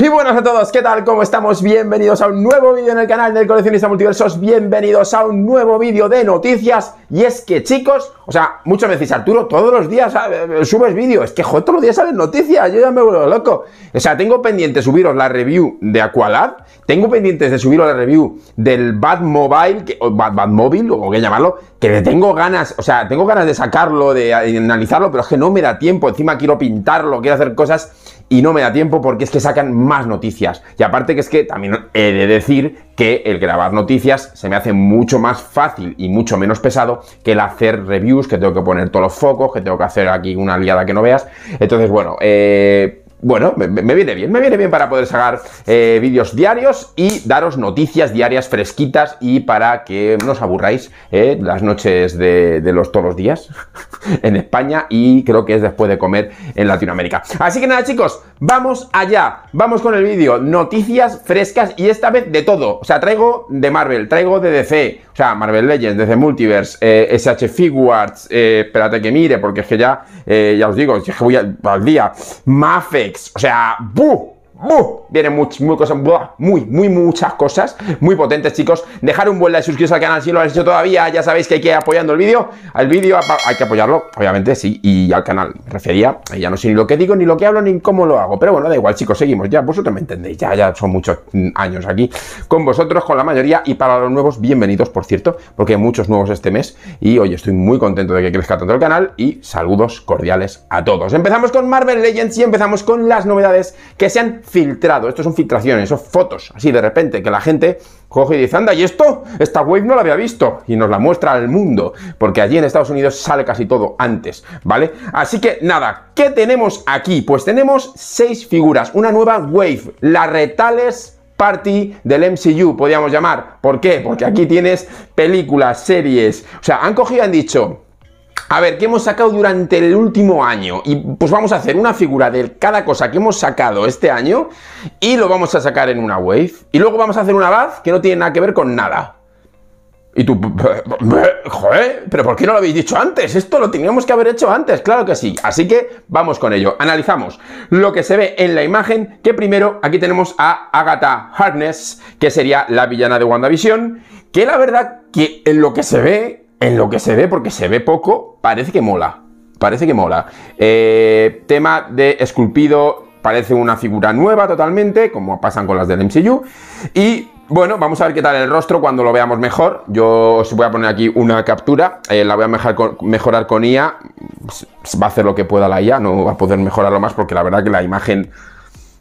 Y buenas a todos, ¿qué tal? ¿Cómo estamos? Bienvenidos a un nuevo vídeo en el canal del Coleccionista Multiversos, bienvenidos a un nuevo vídeo de noticias. Y es que chicos, o sea, muchas veces, Arturo, todos los días ah, subes vídeos. Es que, todos los días salen noticias. Yo ya me vuelvo loco. O sea, tengo pendiente subiros la review de Aqualad. Tengo pendientes de subiros la review del Bad Mobile, o Bad, Mobile, o que llamarlo, que tengo ganas, o sea, tengo ganas de sacarlo, de analizarlo, pero es que no me da tiempo. Encima quiero pintarlo, quiero hacer cosas y no me da tiempo porque es que sacan más noticias. Y aparte que es que también he de decir que el grabar noticias se me hace mucho más fácil y mucho menos pesado que el hacer reviews, que tengo que poner todos los focos, que tengo que hacer aquí una liada que no veas. Entonces, bueno, eh, bueno, me, viene bien, me viene bien para poder sacar eh, vídeos diarios y daros noticias diarias fresquitas y para que no os aburráis eh, las noches de, de, los todos los días en España y creo que es después de comer en Latinoamérica. Así que nada chicos, Vamos allá, vamos con el vídeo, noticias frescas y esta vez de todo, o sea, traigo de Marvel, traigo de DC, o sea, Marvel Legends, DC Multiverse, eh, SH Figuarts, eh, espérate que mire, porque es que ya, eh, ya os digo, que voy al día, Mafex, o sea, ¡buh! Vienen muchas muy cosas, muy, muy, muchas cosas muy potentes, chicos. Dejar un buen like, suscribiros al canal si no lo habéis hecho todavía. Ya sabéis que hay que ir apoyando el vídeo. Al vídeo hay que apoyarlo, obviamente, sí. Y al canal, me refería. Ya no sé ni lo que digo, ni lo que hablo, ni cómo lo hago. Pero bueno, da igual, chicos, seguimos. Ya vosotros me entendéis. Ya, ya son muchos mm, años aquí con vosotros, con la mayoría. Y para los nuevos, bienvenidos, por cierto, porque hay muchos nuevos este mes. Y hoy estoy muy contento de que crezca tanto el canal. Y saludos cordiales a todos. Empezamos con Marvel Legends y empezamos con las novedades que se han filtrado. Esto son filtraciones, son fotos, así de repente, que la gente coge y dice, anda, ¿y esto? Esta wave no la había visto. Y nos la muestra al mundo, porque allí en Estados Unidos sale casi todo antes, ¿vale? Así que nada, ¿qué tenemos aquí? Pues tenemos seis figuras, una nueva wave, la Retales party del MCU, podríamos llamar. ¿Por qué? Porque aquí tienes películas, series. O sea, han cogido han dicho, a ver, ¿qué hemos sacado durante el último año? Y pues vamos a hacer una figura de cada cosa que hemos sacado este año y lo vamos a sacar en una wave. Y luego vamos a hacer una baz que no tiene nada que ver con nada. Y tú, joder, pero ¿por qué no lo habéis dicho antes? Esto lo teníamos que haber hecho antes, claro que sí. Así que vamos con ello. Analizamos lo que se ve en la imagen, que primero aquí tenemos a Agatha Harkness, que sería la villana de WandaVision, que la verdad que en lo que se ve en lo que se ve, porque se ve poco, parece que mola. Parece que mola. Eh, tema de esculpido, parece una figura nueva totalmente, como pasan con las del MCU. Y bueno, vamos a ver qué tal el rostro cuando lo veamos mejor. Yo os voy a poner aquí una captura, eh, la voy a mejorar con IA. Va a hacer lo que pueda la IA, no va a poder mejorarlo más porque la verdad que la imagen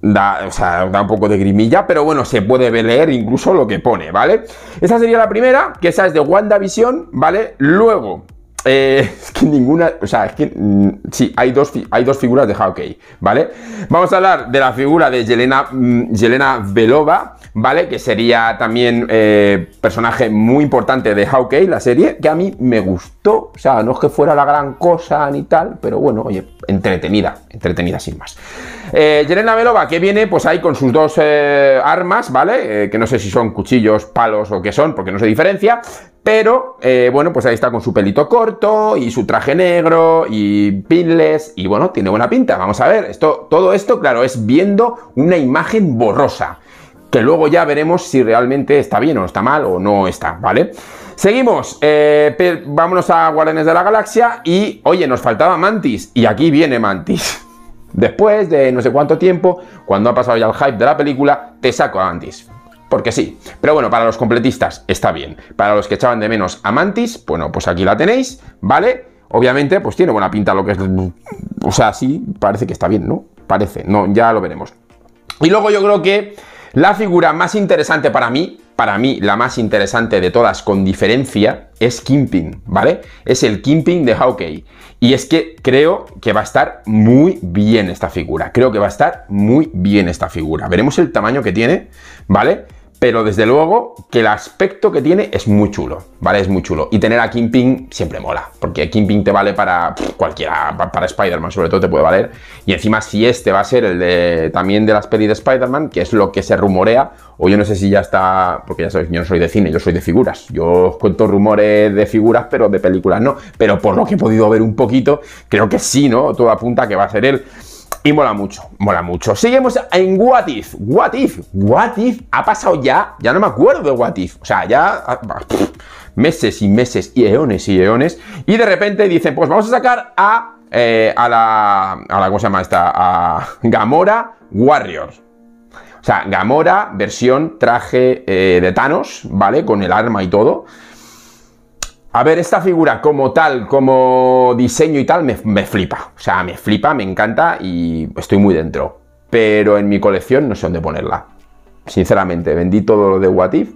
Da, o sea, da un poco de grimilla, pero bueno, se puede leer incluso lo que pone, ¿vale? Esa sería la primera, que esa es de WandaVision, ¿vale? Luego, eh, es que ninguna, o sea, es que mm, sí, hay dos, hay dos figuras de Hawkeye, ¿vale? Vamos a hablar de la figura de Yelena, Velova, mm, ¿vale? Que sería también eh, personaje muy importante de Hawkeye, la serie, que a mí me gusta o sea, no es que fuera la gran cosa ni tal, pero bueno, oye, entretenida, entretenida sin más. Eh, Velova Belova, que viene pues ahí con sus dos eh, armas, ¿vale? Eh, que no sé si son cuchillos, palos o qué son, porque no se diferencia, pero eh, bueno, pues ahí está con su pelito corto y su traje negro y pinles y bueno, tiene buena pinta. Vamos a ver, esto, todo esto, claro, es viendo una imagen borrosa, que luego ya veremos si realmente está bien o está mal o no está, ¿vale? Seguimos, eh, vámonos a Guardianes de la Galaxia y, oye, nos faltaba Mantis y aquí viene Mantis. Después de no sé cuánto tiempo, cuando ha pasado ya el hype de la película, te saco a Mantis. Porque sí. Pero bueno, para los completistas está bien. Para los que echaban de menos a Mantis, bueno, pues aquí la tenéis, ¿vale? Obviamente, pues tiene buena pinta lo que es... O sea, sí, parece que está bien, ¿no? Parece, no, ya lo veremos. Y luego yo creo que la figura más interesante para mí para mí la más interesante de todas con diferencia es Kimping, ¿vale? Es el Kimping de Hawkeye. Y es que creo que va a estar muy bien esta figura. Creo que va a estar muy bien esta figura. Veremos el tamaño que tiene, ¿vale? pero desde luego que el aspecto que tiene es muy chulo, ¿vale? Es muy chulo. Y tener a Kingpin siempre mola, porque Kingpin te vale para cualquiera, para Spider-Man sobre todo te puede valer. Y encima si este va a ser el de también de las pelis de Spider-Man, que es lo que se rumorea, o yo no sé si ya está, porque ya sabéis, yo no soy de cine, yo soy de figuras. Yo cuento rumores de figuras, pero de películas no. Pero por lo que he podido ver un poquito, creo que sí, ¿no? Todo apunta que va a ser él. Y mola mucho, mola mucho. Seguimos en What If. What If. What If ha pasado ya, ya no me acuerdo de What If. O sea, ya ah, meses y meses y eones y eones. Y de repente dicen, pues vamos a sacar a, eh, a, la, a la, ¿cómo se esta? A Gamora Warrior. O sea, Gamora versión traje eh, de Thanos, ¿vale? Con el arma y todo. A ver, esta figura como tal, como diseño y tal, me, flipa. O sea, me flipa, me encanta y estoy muy dentro. Pero en mi colección no sé dónde ponerla. Sinceramente, vendí todo lo de Watif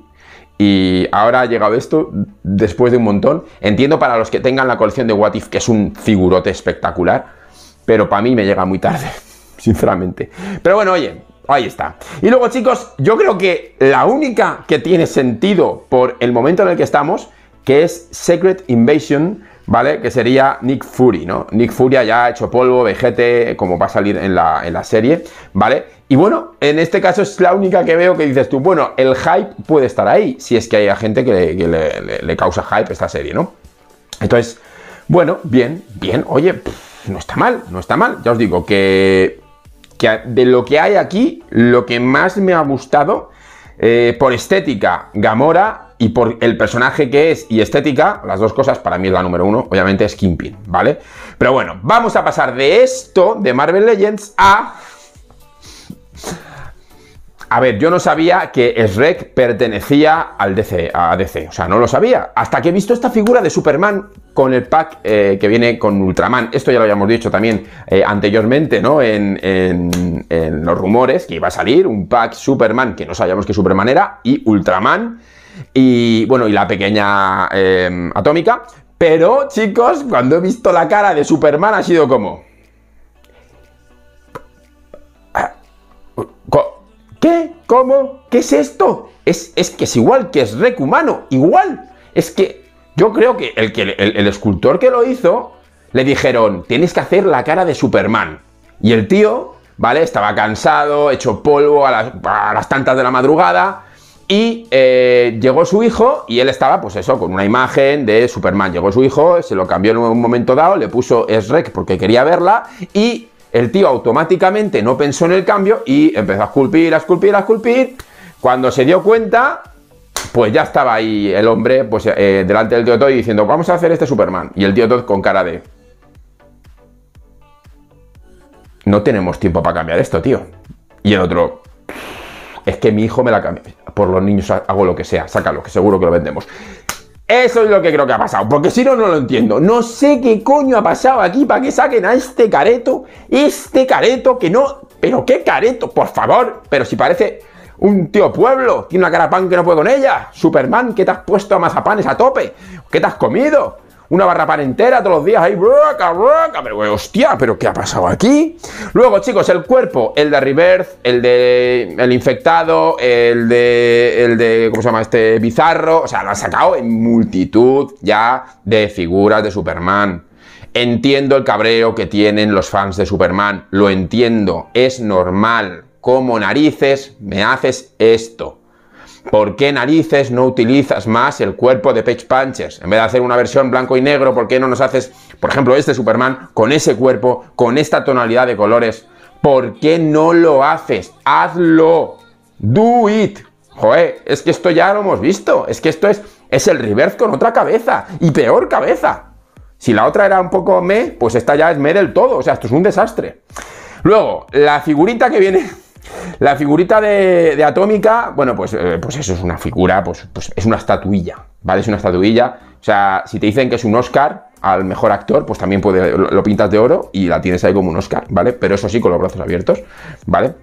y ahora ha llegado esto después de un montón. Entiendo para los que tengan la colección de Watif que es un figurote espectacular, pero para mí me llega muy tarde, sinceramente. Pero bueno, oye, Ahí está. Y luego, chicos, yo creo que la única que tiene sentido por el momento en el que estamos que es Secret Invasion, ¿vale? Que sería Nick Fury, ¿no? Nick Fury ya ha hecho polvo, vejete, como va a salir en la, en la serie, ¿vale? Y bueno, en este caso es la única que veo que dices tú, bueno, el hype puede estar ahí, si es que hay gente que le, causa hype esta serie, ¿no? Entonces, bueno, bien, bien, oye, no está mal, no está mal, ya os digo que, de lo que hay aquí, lo que más me ha gustado, eh, por estética, Gamora y por el personaje que es y estética, las dos cosas para mí es la número uno, obviamente es Kingpin, ¿vale? Pero bueno, vamos a pasar de esto, de Marvel Legends, a... A ver, yo no sabía que Shrek pertenecía al DC, a DC, o sea, no lo sabía. Hasta que he visto esta figura de Superman con el pack eh, que viene con Ultraman. Esto ya lo habíamos dicho también eh, anteriormente, ¿no? En, en los rumores que iba a salir un pack Superman, que no sabíamos que Superman era, y Ultraman y bueno, y la pequeña em, atómica. Pero, chicos, cuando he visto la cara de Superman ha sido como... Ah, ¿Qué? ¿Cómo? ¿Qué es esto? Es, es que es igual que es rec humano, igual. Es que yo creo que el, el, escultor que lo hizo le dijeron, tienes que hacer la cara de Superman. Y el tío, ¿vale? Estaba cansado, hecho polvo a las, a las tantas de la madrugada y eh, llegó su hijo y él estaba, pues eso, con una imagen de Superman. Llegó su hijo, se lo cambió en un momento dado, le puso rec porque quería verla y el tío automáticamente no pensó en el cambio y empezó a esculpir, a esculpir, a esculpir. Cuando se dio cuenta, pues ya estaba ahí el hombre pues, eh, delante del tío Todd diciendo, vamos a hacer este Superman. Y el tío Todd con cara de... No tenemos tiempo para cambiar esto, tío. Y el otro, es que mi hijo me la cambia. Por los niños hago lo que sea, sácalo, que seguro que lo vendemos. Eso es lo que creo que ha pasado, porque si no, no lo entiendo. No sé qué coño ha pasado aquí para que saquen a este careto, este careto que no... Pero qué careto, por favor, pero si parece un tío pueblo, tiene una cara pan que no puedo con ella. Superman, ¿qué te has puesto a mazapanes a tope? ¿Qué te has comido? una barra pan entera todos los días ahí, broca, broca, pero eh, hostia, pero ¿qué ha pasado aquí? Luego, chicos, el cuerpo, el de Reverse, el de el infectado, el de, el de, ¿cómo se llama? Este bizarro, o sea, lo han sacado en multitud ya de figuras de Superman. Entiendo el cabreo que tienen los fans de Superman, lo entiendo, es normal. Como narices me haces esto. ¿Por qué narices no utilizas más el cuerpo de Page Punchers? En vez de hacer una versión blanco y negro, ¿por qué no nos haces, por ejemplo, este Superman con ese cuerpo, con esta tonalidad de colores? ¿Por qué no lo haces? Hazlo. Do it. Joder, es que esto ya lo hemos visto. Es que esto es, es el reverse con otra cabeza. Y peor cabeza. Si la otra era un poco me, pues esta ya es meh del todo. O sea, esto es un desastre. Luego, la figurita que viene la figurita de, Atómica, bueno, pues, eh, pues eso es una figura, pues, pues, es una estatuilla, ¿vale? Es una estatuilla. O sea, si te dicen que es un Oscar al mejor actor, pues también puede, lo, lo pintas de oro y la tienes ahí como un Oscar, ¿vale? Pero eso sí, con los brazos abiertos, ¿vale?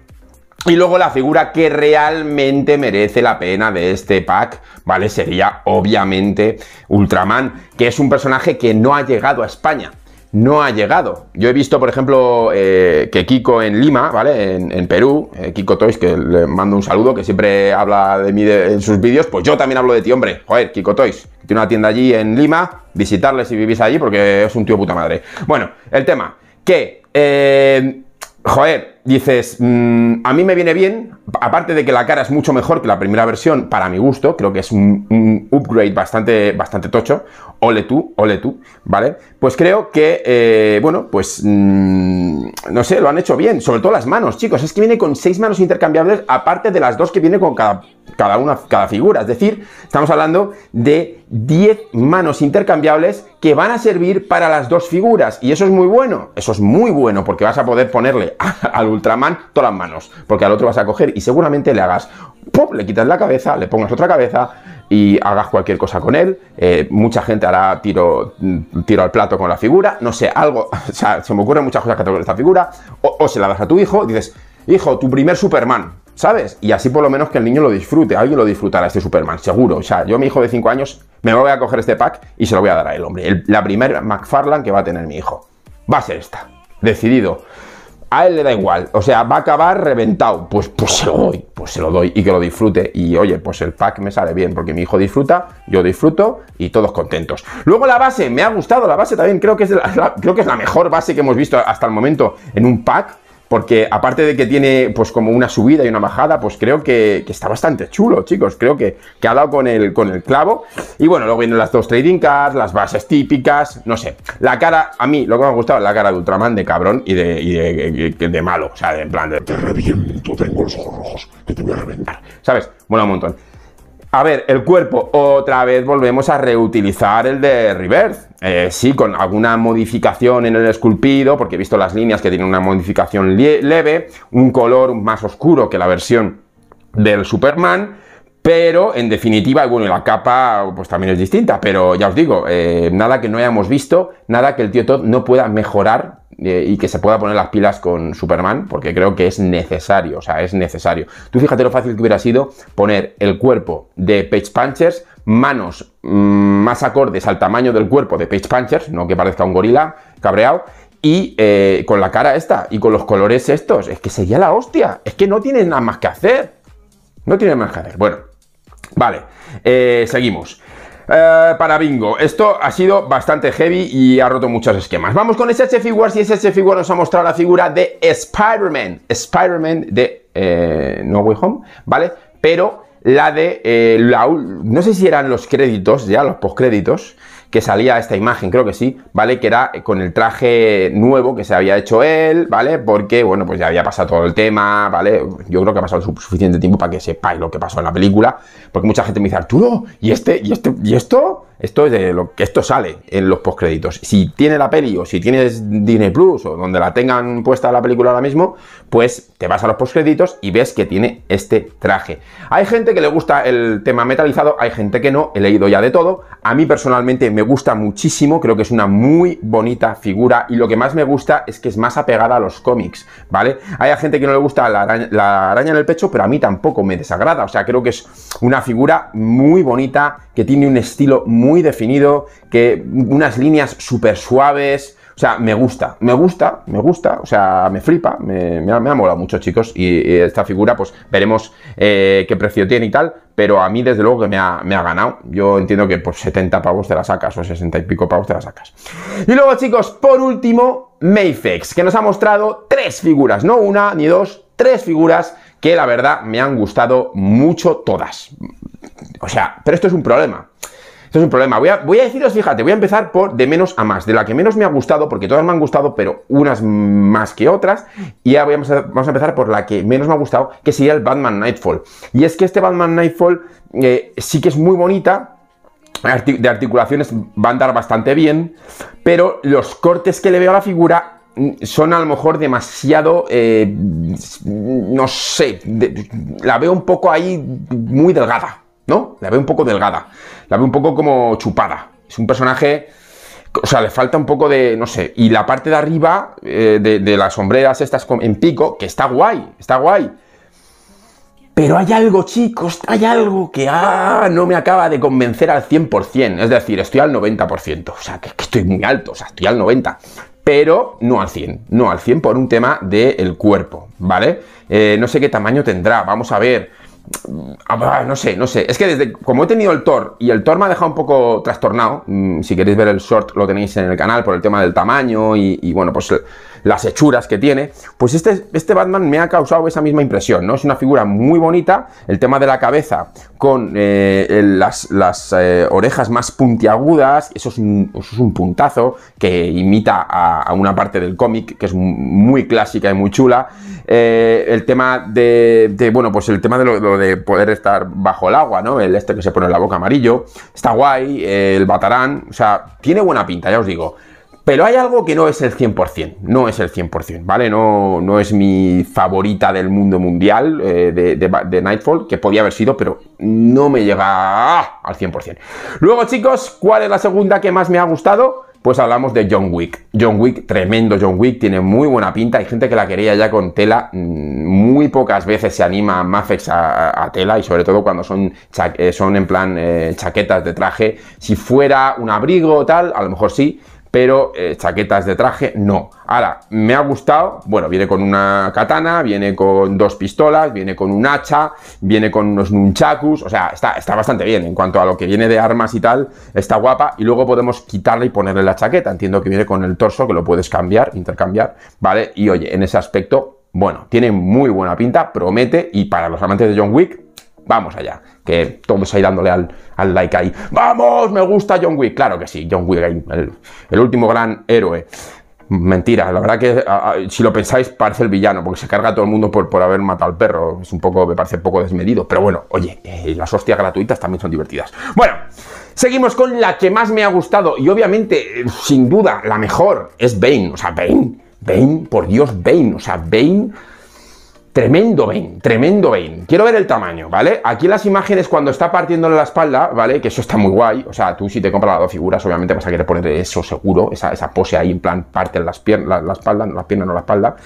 Y luego la figura que realmente merece la pena de este pack, ¿vale? Sería obviamente Ultraman, que es un personaje que no ha llegado a España no ha llegado. Yo he visto, por ejemplo, eh, que Kiko en Lima, ¿vale? En, Perú, eh, Kiko Toys, que le mando un saludo, que siempre habla de mí en sus vídeos, pues yo también hablo de ti, hombre. Joder, Kiko Toys, que tiene una tienda allí en Lima, visitarle si vivís allí, porque es un tío puta madre. Bueno, el tema, que, eh, joder, dices, mm, a mí me viene bien, aparte de que la cara es mucho mejor que la primera versión, para mi gusto, creo que es un, upgrade bastante, bastante tocho, ole tú, ole tú, ¿vale? Pues creo que, eh, bueno, pues, mm, no sé, lo han hecho bien, sobre todo las manos, chicos, es que viene con seis manos intercambiables, aparte de las dos que viene con cada, una, cada figura, es decir, estamos hablando de 10 manos intercambiables que van a servir para las dos figuras, y eso es muy bueno, eso es muy bueno, porque vas a poder ponerle al Ultraman todas las manos, porque al otro vas a coger y seguramente le hagas, ¡pum! le quitas la cabeza, le pongas otra cabeza y hagas cualquier cosa con él. Eh, mucha gente hará tiro, mm, tiro al plato con la figura, no sé, algo, o sea, se me ocurren muchas cosas que hacer con esta figura, o, se la das a tu hijo, dices, hijo, tu primer Superman, ¿sabes? Y así por lo menos que el niño lo disfrute, alguien lo disfrutará este Superman, seguro. O sea, yo mi hijo de 5 años me voy a coger este pack y se lo voy a dar a él, hombre. la primera McFarlane que va a tener mi hijo. Va a ser esta. Decidido a él le da igual, o sea, va a acabar reventado, pues, pues se lo doy, pues se lo doy y que lo disfrute. Y oye, pues el pack me sale bien porque mi hijo disfruta, yo disfruto y todos contentos. Luego la base, me ha gustado, la base también creo que es, creo que es la mejor base que hemos visto hasta el momento en un pack porque aparte de que tiene pues como una subida y una bajada, pues creo que, está bastante chulo, chicos. Creo que, que, ha dado con el, con el clavo. Y bueno, luego vienen las dos trading cards, las bases típicas, no sé. La cara, a mí lo que me ha gustado es la cara de Ultraman de cabrón y de, de, malo, o sea, en plan de... Te reviento, tengo los ojos rojos, que te voy a reventar. ¿Sabes? Bueno, un montón. A ver, el cuerpo, otra vez volvemos a reutilizar el de Reverse eh, sí, con alguna modificación en el esculpido, porque he visto las líneas que tienen una modificación leve, un color más oscuro que la versión del Superman, pero en definitiva, bueno, la capa pues también es distinta, pero ya os digo, eh, nada que no hayamos visto, nada que el tío Todd no pueda mejorar eh, y que se pueda poner las pilas con Superman, porque creo que es necesario, o sea, es necesario. Tú fíjate lo fácil que hubiera sido poner el cuerpo de Page Punchers, manos mm, más acordes al tamaño del cuerpo de Page Punchers, no que parezca un gorila cabreado, y eh, con la cara esta, y con los colores estos, es que sería la hostia, es que no tiene nada más que hacer. No tiene más que hacer. Bueno, vale, eh, seguimos. Eh, para bingo. Esto ha sido bastante heavy y ha roto muchos esquemas. Vamos con SH Figures y SH Figures nos ha mostrado la figura de Spider-Man. Spider-Man de eh, No Way Home, ¿vale? Pero la de... Eh, la, no sé si eran los créditos, ya los postcréditos que salía esta imagen, creo que sí, ¿vale? Que era con el traje nuevo que se había hecho él, ¿vale? Porque, bueno, pues ya había pasado todo el tema, ¿vale? Yo creo que ha pasado suficiente tiempo para que sepáis lo que pasó en la película, porque mucha gente me dice, Arturo, ¿y este, y este, y esto? Esto es de lo que esto sale en los postcréditos. Si tiene la peli o si tienes Disney Plus o donde la tengan puesta la película ahora mismo, pues te vas a los postcréditos y ves que tiene este traje. Hay gente que le gusta el tema metalizado, hay gente que no, he leído ya de todo. A mí personalmente me me gusta muchísimo, creo que es una muy bonita figura y lo que más me gusta es que es más apegada a los cómics, ¿vale? Hay gente que no le gusta la araña, la araña en el pecho, pero a mí tampoco me desagrada, o sea, creo que es una figura muy bonita, que tiene un estilo muy definido, que unas líneas súper suaves, o sea, me gusta, me gusta, me gusta, o sea, me flipa, me, ha, molado mucho, chicos. Y, esta figura, pues veremos eh, qué precio tiene y tal, pero a mí, desde luego, que me ha, ganado. Yo entiendo que por 70 pavos te la sacas, o 60 y pico pavos te la sacas. Y luego, chicos, por último, Mayfex, que nos ha mostrado tres figuras, no una ni dos, tres figuras que la verdad me han gustado mucho todas. O sea, pero esto es un problema. Eso es un problema. Voy a, deciros, fíjate, voy a empezar por de menos a más, de la que menos me ha gustado, porque todas me han gustado, pero unas más que otras. Y ahora vamos a, empezar por la que menos me ha gustado, que sería el Batman Nightfall. Y es que este Batman Nightfall eh, sí que es muy bonita, de articulaciones va a andar bastante bien, pero los cortes que le veo a la figura son a lo mejor demasiado, eh, no sé, la veo un poco ahí muy delgada, ¿no? La ve un poco delgada, la ve un poco como chupada. Es un personaje, o sea, le falta un poco de, no sé, y la parte de arriba eh, de, las sombreras estas en pico, que está guay, está guay. Pero hay algo, chicos, hay algo que ah, no me acaba de convencer al 100%. Es decir, estoy al 90%. O sea, que, estoy muy alto, o sea, estoy al 90% pero no al 100, no al 100 por un tema del cuerpo, ¿vale? Eh, no sé qué tamaño tendrá, vamos a ver, Ah, no sé, no sé. Es que desde como he tenido el Thor y el Thor me ha dejado un poco trastornado, mm, si queréis ver el short lo tenéis en el canal por el tema del tamaño y, y bueno, pues las hechuras que tiene, pues este, este Batman me ha causado esa misma impresión, ¿no? Es una figura muy bonita, el tema de la cabeza con eh, las, eh, orejas más puntiagudas, eso es, un, puntazo que imita a, una parte del cómic que es muy clásica y muy chula, eh, el tema de, bueno, pues el tema de lo, de poder estar bajo el agua, ¿no? El este que se pone en la boca amarillo, está guay, el batarán, o sea, tiene buena pinta, ya os digo. Pero hay algo que no es el 100%, no es el 100%, ¿vale? No, no es mi favorita del mundo mundial eh, de, Nightfall, que podía haber sido, pero no me llega al 100%. Luego, chicos, ¿cuál es la segunda que más me ha gustado? Pues hablamos de John Wick. John Wick, tremendo John Wick, tiene muy buena pinta. Hay gente que la quería ya con tela. Mm, muy pocas veces se anima a Mafex a, tela y sobre todo cuando son, eh, son en plan eh, chaquetas de traje. Si fuera un abrigo o tal, a lo mejor sí pero eh, chaquetas de traje no. Ahora, me ha gustado, bueno, viene con una katana, viene con dos pistolas, viene con un hacha, viene con unos nunchakus, o sea, está, está bastante bien en cuanto a lo que viene de armas y tal, está guapa y luego podemos quitarla y ponerle la chaqueta, entiendo que viene con el torso, que lo puedes cambiar, intercambiar, ¿vale? Y oye, en ese aspecto, bueno, tiene muy buena pinta, promete y para los amantes de John Wick, vamos allá. Que todos ahí dándole al, al like ahí. ¡Vamos! ¡Me gusta John Wick! Claro que sí, John Wick, el, último gran héroe. Mentira, la verdad que si lo pensáis parece el villano, porque se carga a todo el mundo por, haber matado al perro. Es un poco, me parece un poco desmedido. Pero bueno, oye, las hostias gratuitas también son divertidas. Bueno, seguimos con la que más me ha gustado. Y obviamente, sin duda, la mejor es Bane. O sea, Bane, Bane, por Dios, Bane. O sea, Bane Tremendo vein, tremendo vein. Quiero ver el tamaño, ¿vale? Aquí las imágenes cuando está partiéndole la espalda, ¿vale? Que eso está muy guay. O sea, tú si te compras las dos figuras, obviamente vas a querer poner eso seguro, esa, esa pose ahí en plan parte en las piernas, la, espalda, no la pierna, no la espalda.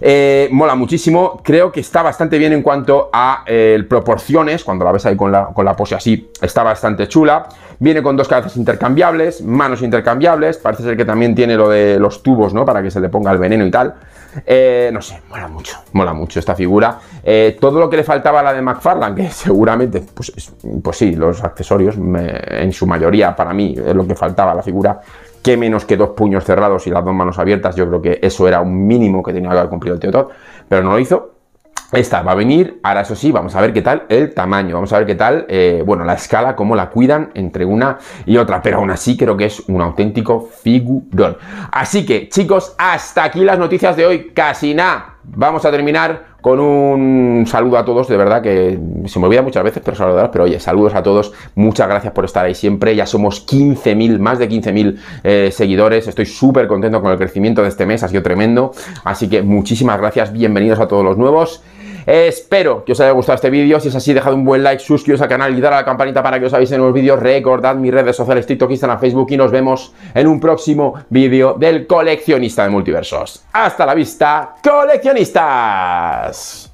Eh, mola muchísimo, creo que está bastante bien en cuanto a eh, proporciones, cuando la ves ahí con la, pose así, está bastante chula. Viene con dos cabezas intercambiables, manos intercambiables, parece ser que también tiene lo de los tubos, ¿no? Para que se le ponga el veneno y tal. Eh, no sé, mola mucho, mola mucho esta figura. todo lo que le faltaba a la de McFarlane, que seguramente, pues, pues sí, los accesorios en su mayoría para mí es lo que faltaba a la figura, qué menos que dos puños cerrados y las dos manos abiertas, yo creo que eso era un mínimo que tenía que haber cumplido el Teotot, pero no lo hizo. Esta va a venir, ahora eso sí, vamos a ver qué tal el tamaño, vamos a ver qué tal, eh, bueno, la escala, cómo la cuidan entre una y otra, pero aún así creo que es un auténtico figurón. Así que, chicos, hasta aquí las noticias de hoy, casi nada. Vamos a terminar con un saludo a todos, de verdad que se me olvida muchas veces, pero saludaros, pero oye, saludos a todos, muchas gracias por estar ahí siempre, ya somos 15.000, más de 15.000 eh, seguidores, estoy súper contento con el crecimiento de este mes, ha sido tremendo, así que muchísimas gracias, bienvenidos a todos los nuevos espero que os haya gustado este vídeo. Si es así, dejad un buen like, suscribiros al canal y dar a la campanita para que os avisen nuevos vídeos. Recordad mis redes sociales, TikTok, Instagram, Facebook y nos vemos en un próximo vídeo del coleccionista de multiversos. Hasta la vista, coleccionistas.